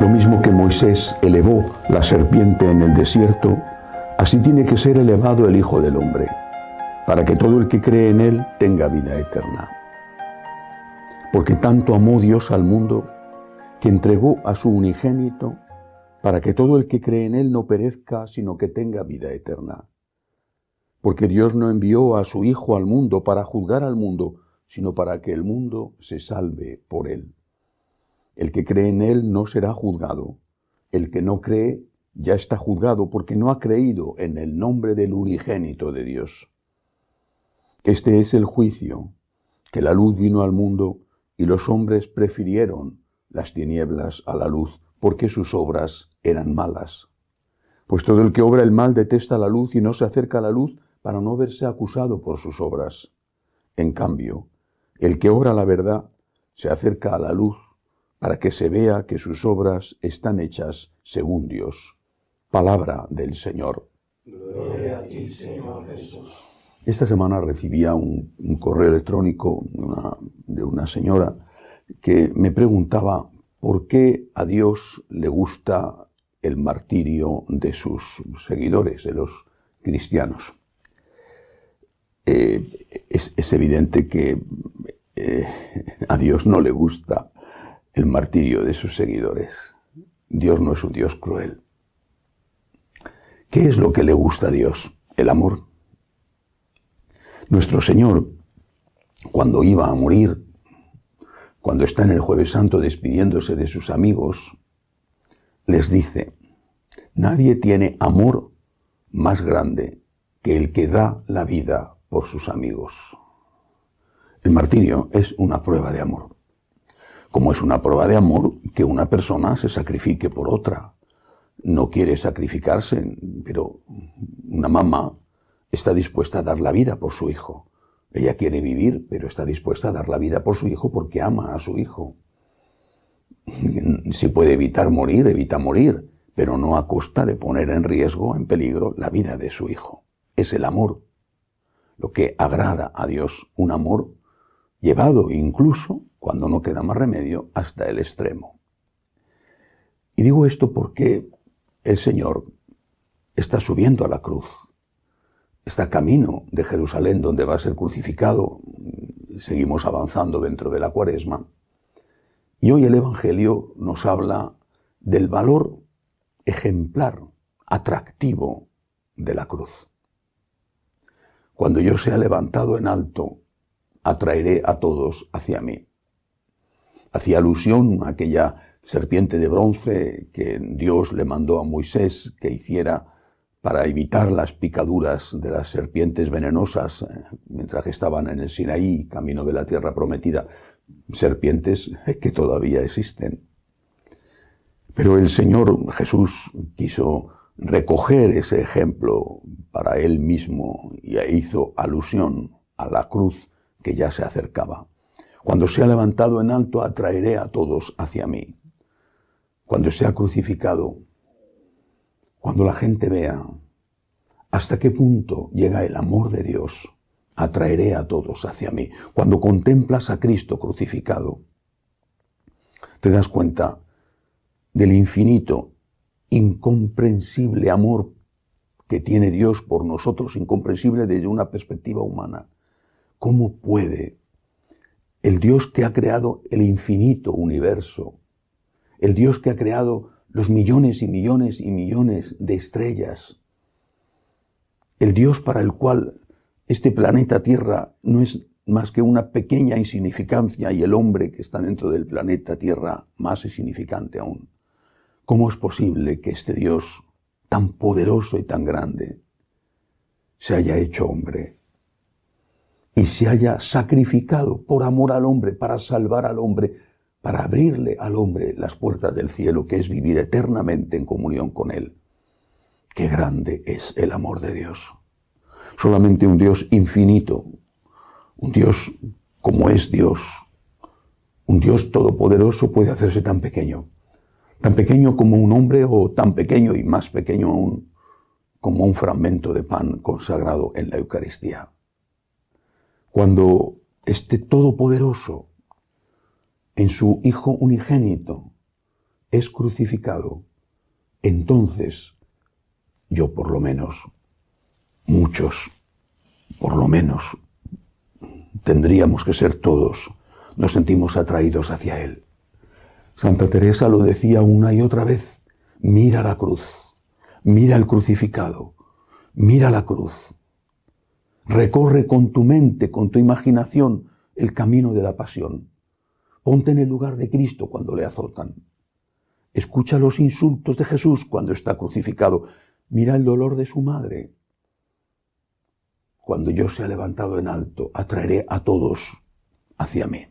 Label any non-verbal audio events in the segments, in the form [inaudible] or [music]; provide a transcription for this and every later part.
Lo mismo que Moisés elevó la serpiente en el desierto, así tiene que ser elevado el Hijo del Hombre, para que todo el que cree en Él tenga vida eterna. Porque tanto amó Dios al mundo, que entregó a su unigénito, para que todo el que cree en Él no perezca, sino que tenga vida eterna. Porque Dios no envió a su Hijo al mundo para juzgar al mundo, sino para que el mundo se salve por Él. El que cree en Él no será juzgado. El que no cree ya está juzgado porque no ha creído en el nombre del unigénito de Dios. Este es el juicio, que la luz vino al mundo y los hombres prefirieron las tinieblas a la luz porque sus obras eran malas. Pues todo el que obra el mal detesta la luz y no se acerca a la luz para no verse acusado por sus obras. En cambio, el que obra la verdad se acerca a la luz para que se vea que sus obras están hechas según Dios. Palabra del Señor. Gloria a ti, Señor Jesús. Esta semana recibía un, correo electrónico de una señora que me preguntaba por qué a Dios le gusta el martirio de sus seguidores, de los cristianos. Eh, es, evidente que eh, [laughs] a Dios no le gusta el martirio de sus seguidores. Dios no es un Dios cruel. ¿Qué es lo que le gusta a Dios? El amor. Nuestro Señor, cuando iba a morir, cuando está en el jueves santo despidiéndose de sus amigos, les dice, nadie tiene amor más grande que el que da la vida por sus amigos. El martirio es una prueba de amor como es una prueba de amor que una persona se sacrifique por otra. No quiere sacrificarse, pero una mamá está dispuesta a dar la vida por su hijo. Ella quiere vivir, pero está dispuesta a dar la vida por su hijo porque ama a su hijo. [laughs] Si puede evitar morir, evita morir, pero no a costa de poner en riesgo, en peligro, la vida de su hijo. Es el amor. Lo que agrada a Dios, un amor llevado incluso cuando no queda más remedio, hasta el extremo. Y digo esto porque el Señor está subiendo a la cruz, está camino de Jerusalén donde va a ser crucificado, seguimos avanzando dentro de la cuaresma, y hoy el Evangelio nos habla del valor ejemplar, atractivo de la cruz. Cuando yo sea levantado en alto, atraeré a todos hacia mí. Hacía alusión a aquella serpiente de bronce que Dios le mandó a Moisés que hiciera para evitar las picaduras de las serpientes venenosas eh, mientras estaban en el Sinaí, camino de la tierra prometida, serpientes [laughs] que todavía existen. Pero el Señor Jesús quiso recoger ese ejemplo para él mismo y hizo alusión a la cruz que ya se acercaba. Cuando sea levantado en alto, atraeré a todos hacia mí. Cuando sea crucificado, cuando la gente vea hasta qué punto llega el amor de Dios, atraeré a todos hacia mí. Cuando contemplas a Cristo crucificado, te das cuenta del infinito, incomprensible amor que tiene Dios por nosotros, incomprensible desde una perspectiva humana. ¿Cómo puede el Dios que ha creado el infinito universo, el Dios que ha creado los millones y millones y millones de estrellas, el Dios para el cual este planeta Tierra no es más que una pequeña insignificancia y el hombre que está dentro del planeta Tierra más insignificante aún. ¿Cómo es posible que este Dios tan poderoso y tan grande se haya hecho hombre? y se haya sacrificado por amor al hombre, para salvar al hombre, para abrirle al hombre las puertas del cielo, que es vivir eternamente en comunión con Él. Qué grande es el amor de Dios. Solamente un Dios infinito, un Dios como es Dios, un Dios todopoderoso puede hacerse tan pequeño, tan pequeño como un hombre o tan pequeño y más pequeño aún como un fragmento de pan consagrado en la Eucaristía cuando este Todopoderoso, en su Hijo unigénito, es crucificado, entonces yo por lo menos, muchos, por lo menos, tendríamos que ser todos, nos sentimos atraídos hacia Él. Santa Teresa lo decía una y otra vez, mira la cruz, mira el crucificado, mira la cruz, Recorre con tu mente, con tu imaginación, el camino de la pasión. Ponte en el lugar de Cristo cuando le azotan. Escucha los insultos de Jesús cuando está crucificado. Mira el dolor de su madre. Cuando yo sea levantado en alto, atraeré a todos hacia mí.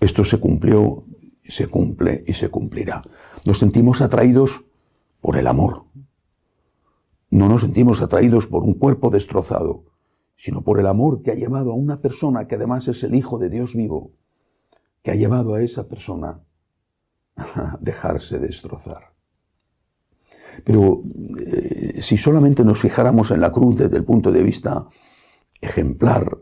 Esto se cumplió, se cumple y se cumplirá. Nos sentimos atraídos por el amor, no nos sentimos atraídos por un cuerpo destrozado, sino por el amor que ha llevado a una persona que además es el Hijo de Dios vivo, que ha llevado a esa persona a dejarse destrozar. Pero eh, si solamente nos fijáramos en la cruz desde el punto de vista ejemplar,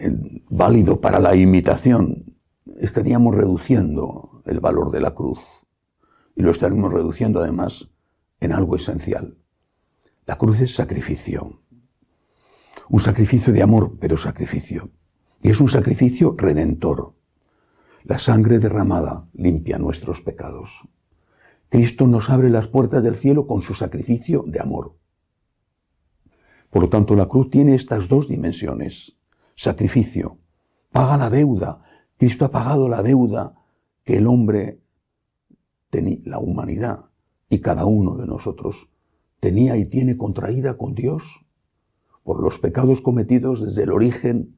eh, válido para la imitación, estaríamos reduciendo el valor de la cruz. Y lo estaríamos reduciendo además en algo esencial. La cruz es sacrificio. Un sacrificio de amor, pero sacrificio. Y es un sacrificio redentor. La sangre derramada limpia nuestros pecados. Cristo nos abre las puertas del cielo con su sacrificio de amor. Por lo tanto, la cruz tiene estas dos dimensiones. Sacrificio. Paga la deuda. Cristo ha pagado la deuda que el hombre, la humanidad, y cada uno de nosotros tenía y tiene contraída con Dios por los pecados cometidos desde el origen,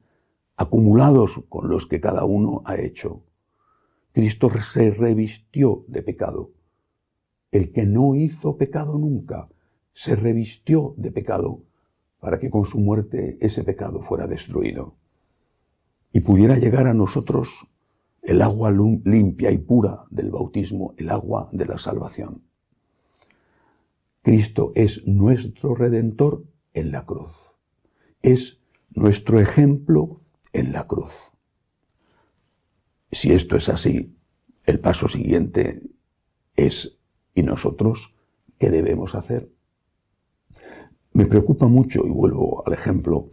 acumulados con los que cada uno ha hecho. Cristo se revistió de pecado. El que no hizo pecado nunca, se revistió de pecado para que con su muerte ese pecado fuera destruido y pudiera llegar a nosotros el agua limpia y pura del bautismo, el agua de la salvación. Cristo es nuestro redentor en la cruz. Es nuestro ejemplo en la cruz. Si esto es así, el paso siguiente es, ¿y nosotros qué debemos hacer? Me preocupa mucho, y vuelvo al ejemplo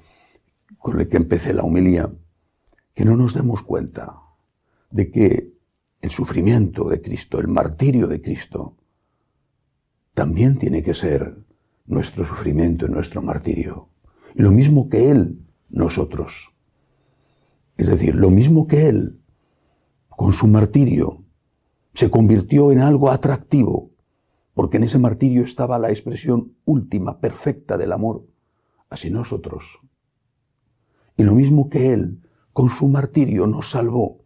con el que empecé la humilía, que no nos demos cuenta de que el sufrimiento de Cristo, el martirio de Cristo, también tiene que ser nuestro sufrimiento y nuestro martirio. lo mismo que Él, nosotros. Es decir, lo mismo que Él, con su martirio, se convirtió en algo atractivo, porque en ese martirio estaba la expresión última, perfecta del amor, así nosotros. Y lo mismo que Él, con su martirio, nos salvó,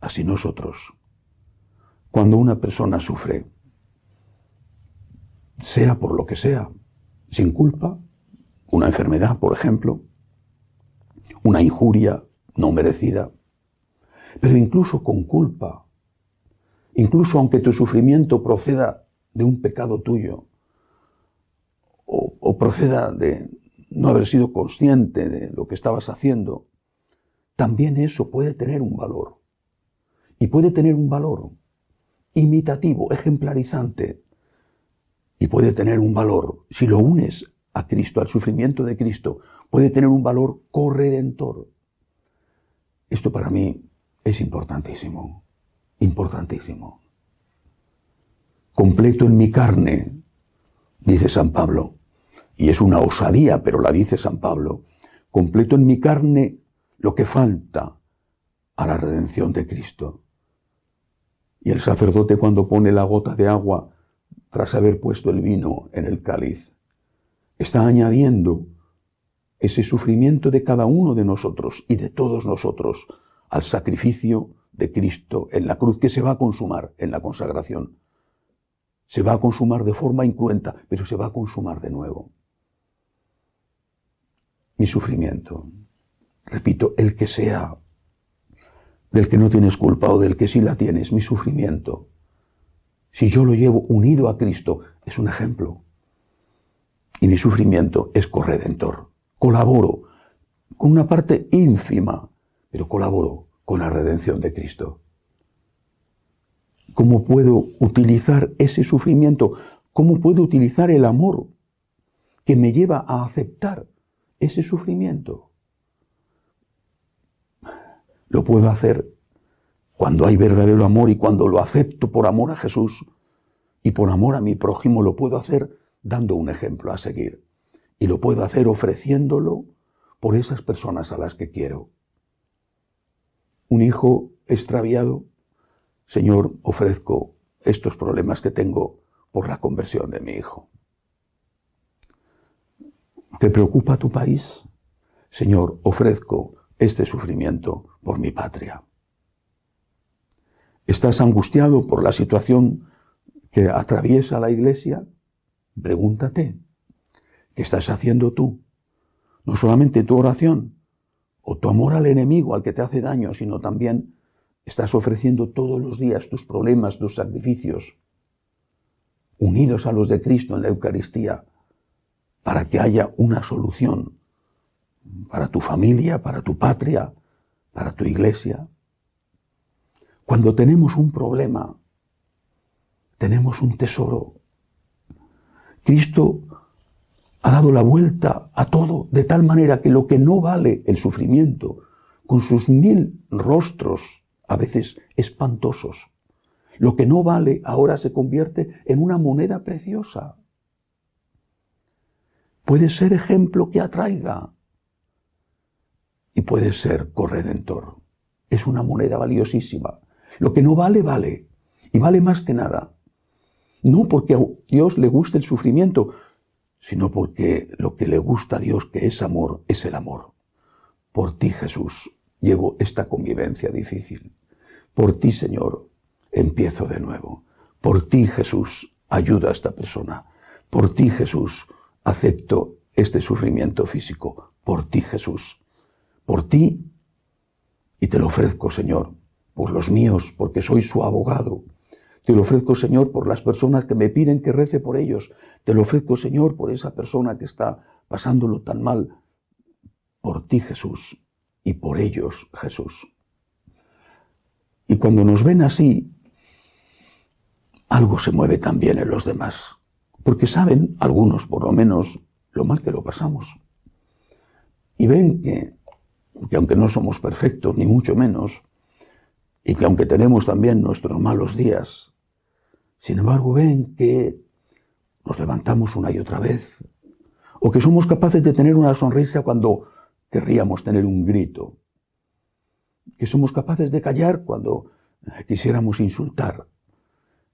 así nosotros. Cuando una persona sufre, sea por lo que sea, sin culpa, una enfermedad, por ejemplo, una injuria no merecida, pero incluso con culpa, incluso aunque tu sufrimiento proceda de un pecado tuyo o, proceda de no haber sido consciente de lo que estabas haciendo, también eso puede tener un valor. Y puede tener un valor imitativo, ejemplarizante, y puede tener un valor, si lo unes a Cristo, al sufrimiento de Cristo, puede tener un valor corredentor. Esto para mí es importantísimo, importantísimo. Completo en mi carne, dice San Pablo, y es una osadía, pero la dice San Pablo, completo en mi carne lo que falta a la redención de Cristo. Y el sacerdote cuando pone la gota de agua tras haber puesto el vino en el cáliz. Está añadiendo ese sufrimiento de cada uno de nosotros y de todos nosotros al sacrificio de Cristo en la cruz que se va a consumar en la consagración. Se va a consumar de forma incruenta, pero se va a consumar de nuevo. Mi sufrimiento, repito, el que sea, del que no tienes culpa o del que sí la tienes, mi sufrimiento si yo lo llevo unido a Cristo, es un ejemplo. Y mi sufrimiento es corredentor. Colaboro con una parte ínfima, pero colaboro con la redención de Cristo. ¿Cómo puedo utilizar ese sufrimiento? ¿Cómo puedo utilizar el amor que me lleva a aceptar ese sufrimiento? Lo puedo hacer cuando hay verdadero amor y cuando lo acepto por amor a Jesús y por amor a mi prójimo, lo puedo hacer dando un ejemplo a seguir. Y lo puedo hacer ofreciéndolo por esas personas a las que quiero. Un hijo extraviado, Señor, ofrezco estos problemas que tengo por la conversión de mi hijo. ¿Te preocupa tu país? Señor, ofrezco este sufrimiento por mi patria. ¿Estás angustiado por la situación que atraviesa la iglesia? Pregúntate, ¿qué estás haciendo tú? No solamente tu oración o tu amor al enemigo al que te hace daño, sino también estás ofreciendo todos los días tus problemas, tus sacrificios, unidos a los de Cristo en la Eucaristía, para que haya una solución para tu familia, para tu patria, para tu iglesia. Cuando tenemos un problema, tenemos un tesoro. Cristo ha dado la vuelta a todo de tal manera que lo que no vale el sufrimiento, con sus mil rostros a veces espantosos, lo que no vale ahora se convierte en una moneda preciosa. Puede ser ejemplo que atraiga y puede ser corredentor. Es una moneda valiosísima lo que no vale, vale. Y vale más que nada. No porque a Dios le guste el sufrimiento, sino porque lo que le gusta a Dios, que es amor, es el amor. Por ti, Jesús, llevo esta convivencia difícil. Por ti, Señor, empiezo de nuevo. Por ti, Jesús, ayuda a esta persona. Por ti, Jesús, acepto este sufrimiento físico. Por ti, Jesús. Por ti. Y te lo ofrezco, Señor, por los míos, porque soy su abogado. Te lo ofrezco, Señor, por las personas que me piden que rece por ellos. Te lo ofrezco, Señor, por esa persona que está pasándolo tan mal. Por ti, Jesús, y por ellos, Jesús. Y cuando nos ven así, algo se mueve también en los demás, porque saben, algunos por lo menos, lo mal que lo pasamos. Y ven que, que aunque no somos perfectos, ni mucho menos, y que aunque tenemos también nuestros malos días, sin embargo ven que nos levantamos una y otra vez, o que somos capaces de tener una sonrisa cuando querríamos tener un grito, que somos capaces de callar cuando quisiéramos insultar,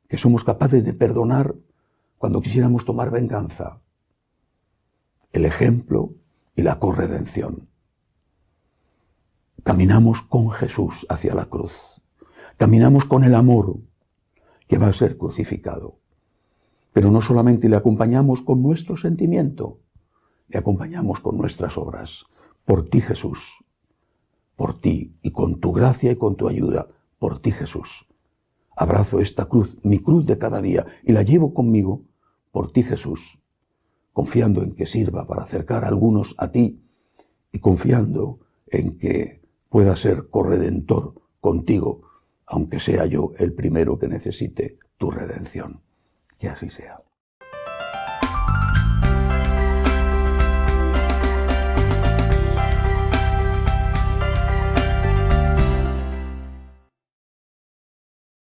que somos capaces de perdonar cuando quisiéramos tomar venganza. El ejemplo y la corredención. Caminamos con Jesús hacia la cruz. Caminamos con el amor que va a ser crucificado. Pero no solamente le acompañamos con nuestro sentimiento, le acompañamos con nuestras obras. Por ti, Jesús. Por ti y con tu gracia y con tu ayuda. Por ti, Jesús. Abrazo esta cruz, mi cruz de cada día, y la llevo conmigo. Por ti, Jesús. Confiando en que sirva para acercar a algunos a ti y confiando en que pueda ser corredentor contigo, aunque sea yo el primero que necesite tu redención. Que así sea.